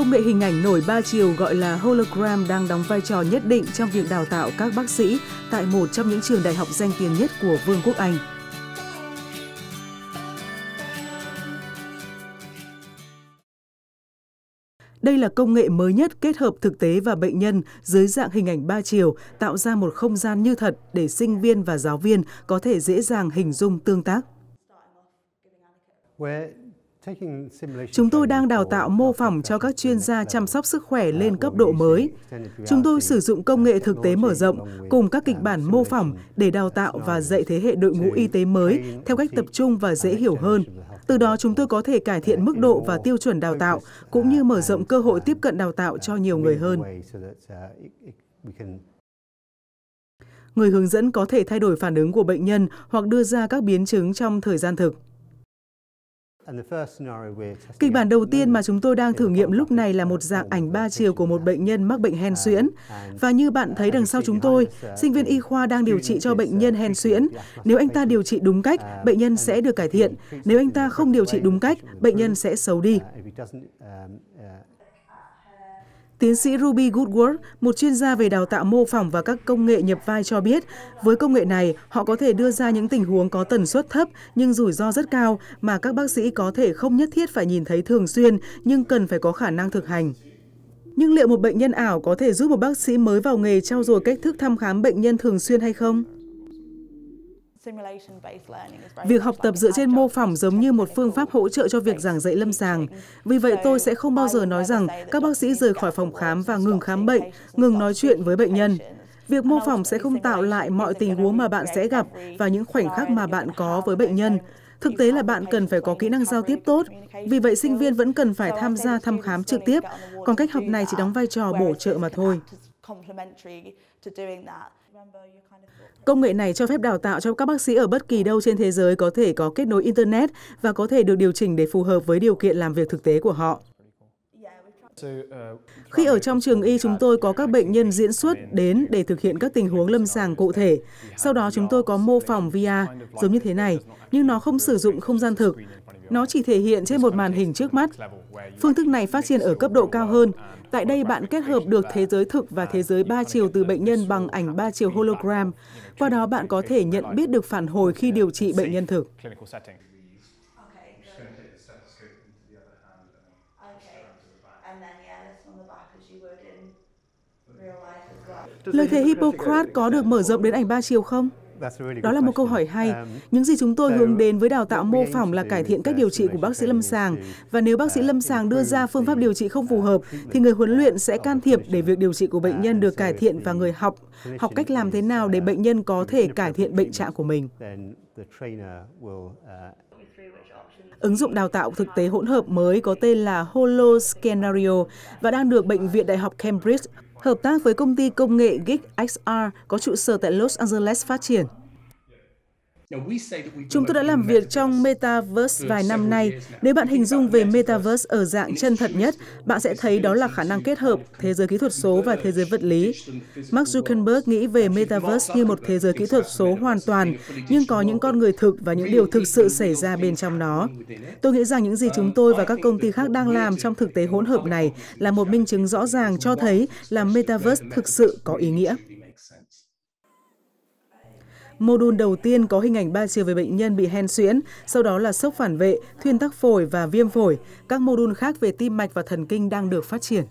Công nghệ hình ảnh nổi ba chiều gọi là hologram đang đóng vai trò nhất định trong việc đào tạo các bác sĩ tại một trong những trường đại học danh tiếng nhất của Vương quốc Anh. Đây là công nghệ mới nhất kết hợp thực tế và bệnh nhân dưới dạng hình ảnh ba chiều, tạo ra một không gian như thật để sinh viên và giáo viên có thể dễ dàng hình dung tương tác. Chúng tôi đang đào tạo mô phỏng cho các chuyên gia chăm sóc sức khỏe lên cấp độ mới. Chúng tôi sử dụng công nghệ thực tế mở rộng cùng các kịch bản mô phỏng để đào tạo và dạy thế hệ đội ngũ y tế mới theo cách tập trung và dễ hiểu hơn. Từ đó chúng tôi có thể cải thiện mức độ và tiêu chuẩn đào tạo cũng như mở rộng cơ hội tiếp cận đào tạo cho nhiều người hơn. Người hướng dẫn có thể thay đổi phản ứng của bệnh nhân hoặc đưa ra các biến chứng trong thời gian thực. Kịch bản đầu tiên mà chúng tôi đang thử nghiệm lúc này là một dạng ảnh ba chiều của một bệnh nhân mắc bệnh hen suyễn. Và như bạn thấy đằng sau chúng tôi, sinh viên y khoa đang điều trị cho bệnh nhân hen suyễn. Nếu anh ta điều trị đúng cách, bệnh nhân sẽ được cải thiện. Nếu anh ta không điều trị đúng cách, bệnh nhân sẽ xấu đi. Tiến sĩ Ruby Goodworth, một chuyên gia về đào tạo mô phỏng và các công nghệ nhập vai cho biết, với công nghệ này, họ có thể đưa ra những tình huống có tần suất thấp nhưng rủi ro rất cao mà các bác sĩ có thể không nhất thiết phải nhìn thấy thường xuyên nhưng cần phải có khả năng thực hành. Nhưng liệu một bệnh nhân ảo có thể giúp một bác sĩ mới vào nghề trau dồi cách thức thăm khám bệnh nhân thường xuyên hay không? Việc học tập dựa trên mô phỏng giống như một phương pháp hỗ trợ cho việc giảng dạy lâm sàng. Vì vậy tôi sẽ không bao giờ nói rằng các bác sĩ rời khỏi phòng khám và ngừng khám bệnh, ngừng nói chuyện với bệnh nhân. Việc mô phỏng sẽ không tạo lại mọi tình huống mà bạn sẽ gặp và những khoảnh khắc mà bạn có với bệnh nhân. Thực tế là bạn cần phải có kỹ năng giao tiếp tốt. Vì vậy sinh viên vẫn cần phải tham gia thăm khám trực tiếp, còn cách học này chỉ đóng vai trò bổ trợ mà thôi. Công nghệ này cho phép đào tạo cho các bác sĩ ở bất kỳ đâu trên thế giới có thể có kết nối Internet và có thể được điều chỉnh để phù hợp với điều kiện làm việc thực tế của họ. Khi ở trong trường y, chúng tôi có các bệnh nhân diễn xuất đến để thực hiện các tình huống lâm sàng cụ thể. Sau đó chúng tôi có mô phỏng VR, giống như thế này, nhưng nó không sử dụng không gian thực. Nó chỉ thể hiện trên một màn hình trước mắt. Phương thức này phát triển ở cấp độ cao hơn. Tại đây bạn kết hợp được thế giới thực và thế giới ba chiều từ bệnh nhân bằng ảnh ba chiều hologram. Qua đó bạn có thể nhận biết được phản hồi khi điều trị bệnh nhân thực. Lời thề Hippocrates có được mở rộng đến ảnh ba chiều không? Đó là một câu hỏi hay. Um, Những gì chúng tôi hướng đến với đào tạo mô phỏng là cải thiện cách điều trị của bác sĩ lâm sàng. Và nếu bác sĩ lâm sàng đưa ra phương pháp điều trị không phù hợp, thì người huấn luyện sẽ can thiệp để việc điều trị của bệnh nhân được cải thiện và người học học cách làm thế nào để bệnh nhân có thể cải thiện bệnh trạng của mình. Ứng dụng đào tạo thực tế hỗn hợp mới có tên là Holo Scenario và đang được Bệnh viện Đại học Cambridge hợp tác với công ty công nghệ GigXR có trụ sở tại Los Angeles phát triển. Chúng tôi đã làm việc trong Metaverse vài năm nay. Nếu bạn hình dung về Metaverse ở dạng chân thật nhất, bạn sẽ thấy đó là khả năng kết hợp thế giới kỹ thuật số và thế giới vật lý. Mark Zuckerberg nghĩ về Metaverse như một thế giới kỹ thuật số hoàn toàn, nhưng có những con người thực và những điều thực sự xảy ra bên trong nó. Tôi nghĩ rằng những gì chúng um, tôi và các công ty khác đang làm trong thực tế hỗn hợp này là một minh chứng rõ ràng cho thấy là Metaverse thực sự có ý nghĩa. Mô đun đầu tiên có hình ảnh ba chiều về bệnh nhân bị hen suyễn, sau đó là sốc phản vệ, thuyên tắc phổi và viêm phổi. Các mô đun khác về tim mạch và thần kinh đang được phát triển.